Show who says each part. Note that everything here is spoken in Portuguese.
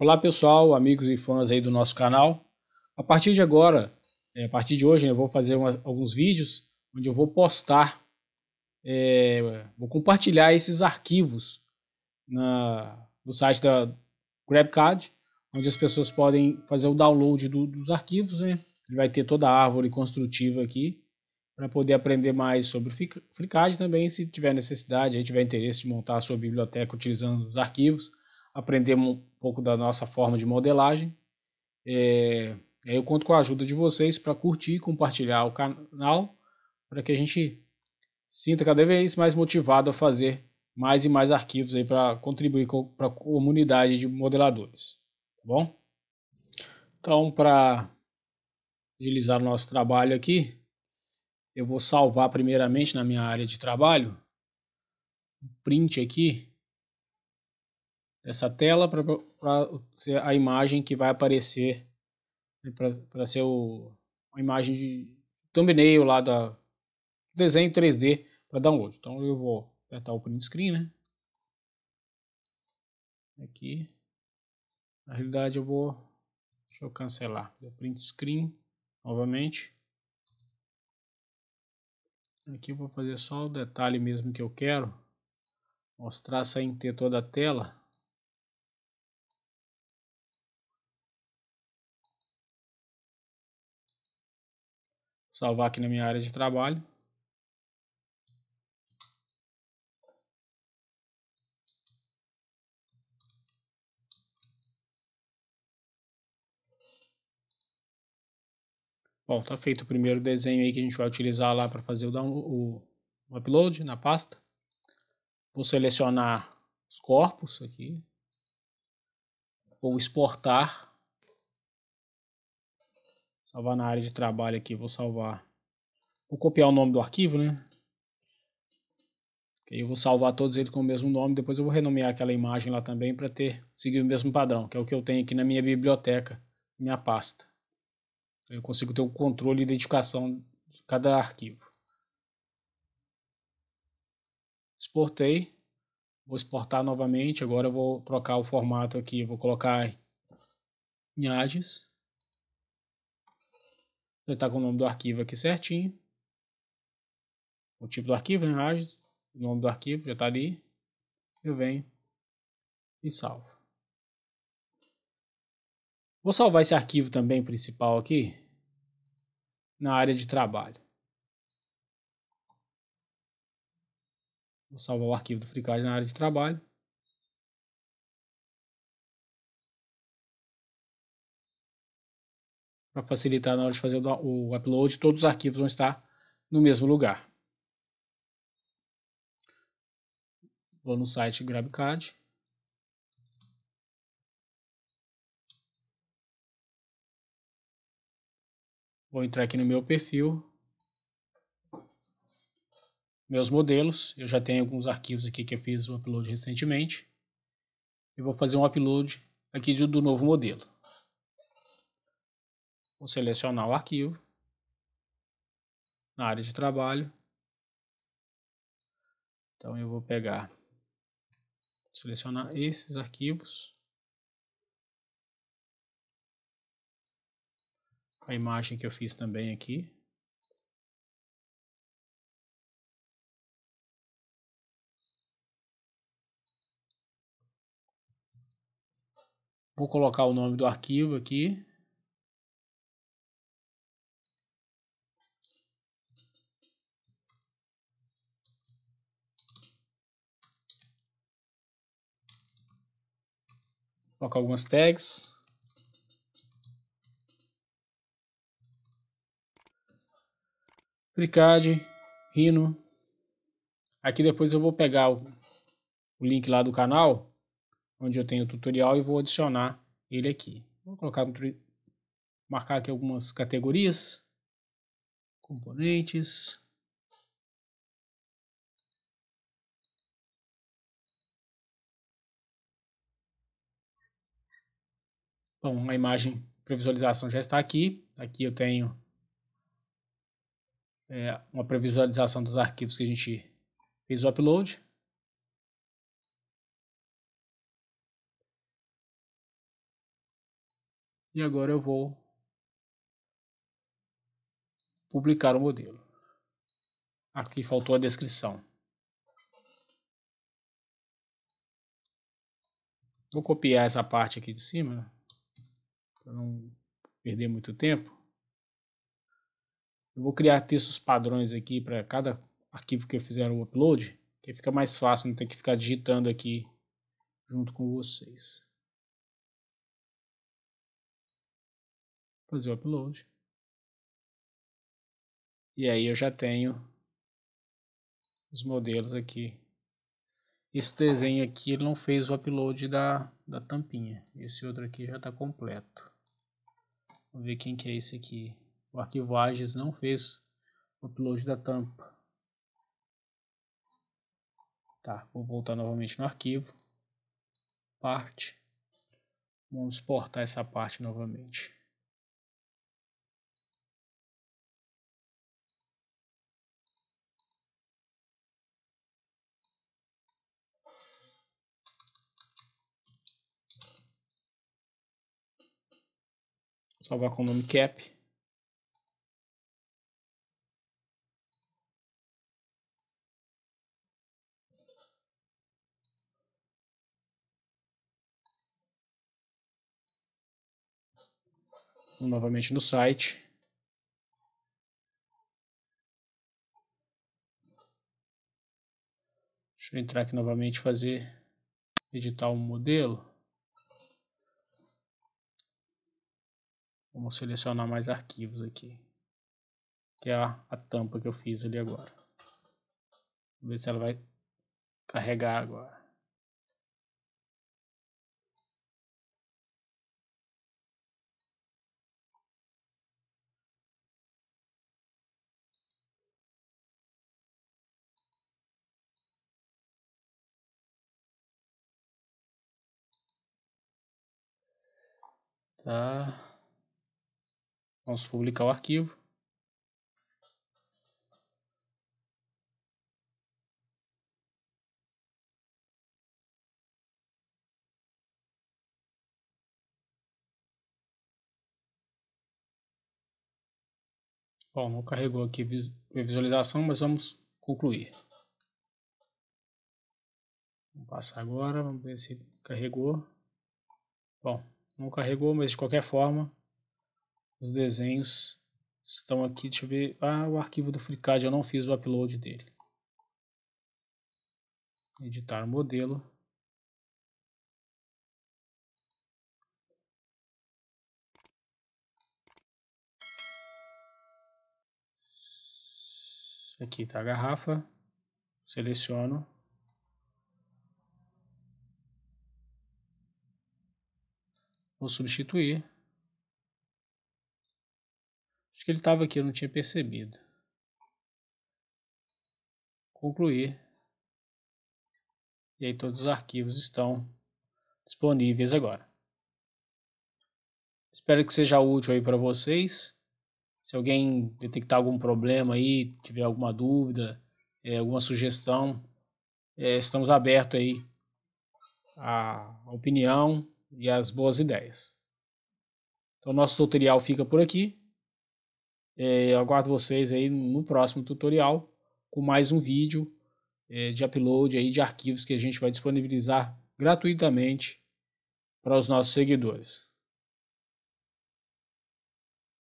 Speaker 1: Olá pessoal, amigos e fãs aí do nosso canal. A partir de agora, é, a partir de hoje, eu vou fazer umas, alguns vídeos onde eu vou postar, é, vou compartilhar esses arquivos na, no site da GrabCard, onde as pessoas podem fazer o download do, dos arquivos, né? Ele vai ter toda a árvore construtiva aqui para poder aprender mais sobre FreeCAD também, se tiver necessidade, aí tiver interesse de montar a sua biblioteca utilizando os arquivos, aprender pouco da nossa forma de modelagem. É, eu conto com a ajuda de vocês para curtir e compartilhar o canal, para que a gente sinta cada vez mais motivado a fazer mais e mais arquivos aí para contribuir com, para a comunidade de modeladores, tá bom? Então, para agilizar o nosso trabalho aqui, eu vou salvar primeiramente na minha área de trabalho um print aqui essa tela para ser a imagem que vai aparecer, né, para ser o, uma imagem de thumbnail lá da desenho 3D para download. Então eu vou apertar o print screen, né? Aqui. Na realidade eu vou deixa eu cancelar, o print screen novamente. Aqui eu vou fazer só o detalhe mesmo que eu quero. Mostrar sem ter toda a tela. salvar aqui na minha área de trabalho. Bom, tá feito o primeiro desenho aí que a gente vai utilizar lá para fazer o, download, o upload na pasta. Vou selecionar os corpos aqui. Vou exportar Salvar na área de trabalho aqui, vou salvar. Vou copiar o nome do arquivo, né? Eu vou salvar todos eles com o mesmo nome, depois eu vou renomear aquela imagem lá também para ter seguir o mesmo padrão, que é o que eu tenho aqui na minha biblioteca, minha pasta. Eu consigo ter o controle e identificação de cada arquivo. Exportei. Vou exportar novamente, agora eu vou trocar o formato aqui, vou colocar em AGES. Ele está com o nome do arquivo aqui certinho. O tipo do arquivo, né? o nome do arquivo já está ali. Eu venho e salvo. Vou salvar esse arquivo também principal aqui na área de trabalho. Vou salvar o arquivo do FreeCAD na área de trabalho. para facilitar na hora de fazer o upload, todos os arquivos vão estar no mesmo lugar. Vou no site GrabCAD. Vou entrar aqui no meu perfil. Meus modelos. Eu já tenho alguns arquivos aqui que eu fiz o upload recentemente. E vou fazer um upload aqui do novo modelo. Vou selecionar o arquivo na área de trabalho. Então eu vou pegar, selecionar esses arquivos. A imagem que eu fiz também aqui, Vou colocar o nome do arquivo aqui. colocar algumas tags. Fricad, Rhino. Aqui depois eu vou pegar o, o link lá do canal, onde eu tenho o tutorial e vou adicionar ele aqui. Vou colocar, marcar aqui algumas categorias, componentes, Bom, a imagem previsualização já está aqui. Aqui eu tenho é, uma previsualização dos arquivos que a gente fez o upload. E agora eu vou publicar o modelo. Aqui faltou a descrição. Vou copiar essa parte aqui de cima para não perder muito tempo, eu vou criar textos padrões aqui para cada arquivo que eu fizer o upload, que fica mais fácil, não ter que ficar digitando aqui junto com vocês. Fazer o upload. E aí eu já tenho os modelos aqui. Esse desenho aqui não fez o upload da, da tampinha. Esse outro aqui já está completo. Vamos ver quem que é esse aqui. O arquivo Ages não fez o upload da tampa. Tá, vou voltar novamente no arquivo. Parte. Vamos exportar essa parte novamente. Salvar com o nome cap. Novamente no site. Deixa eu entrar aqui novamente e fazer editar um modelo. Vamos selecionar mais arquivos aqui. Que é a, a tampa que eu fiz ali agora. Vamos ver se ela vai carregar agora. Tá. Vamos publicar o arquivo. Bom, não carregou aqui a visualização, mas vamos concluir. Vamos passar agora, vamos ver se carregou. Bom, não carregou, mas de qualquer forma os desenhos estão aqui, deixa eu ver. Ah, o arquivo do FreeCAD, eu não fiz o upload dele. Editar modelo. Aqui está a garrafa, seleciono. Vou substituir que ele estava aqui, eu não tinha percebido. Concluir. E aí todos os arquivos estão disponíveis agora. Espero que seja útil aí para vocês. Se alguém detectar algum problema aí, tiver alguma dúvida, é, alguma sugestão, é, estamos abertos aí à opinião e às boas ideias. Então, nosso tutorial fica por aqui. É, eu aguardo vocês aí no próximo tutorial com mais um vídeo é, de upload aí de arquivos que a gente vai disponibilizar gratuitamente para os nossos seguidores.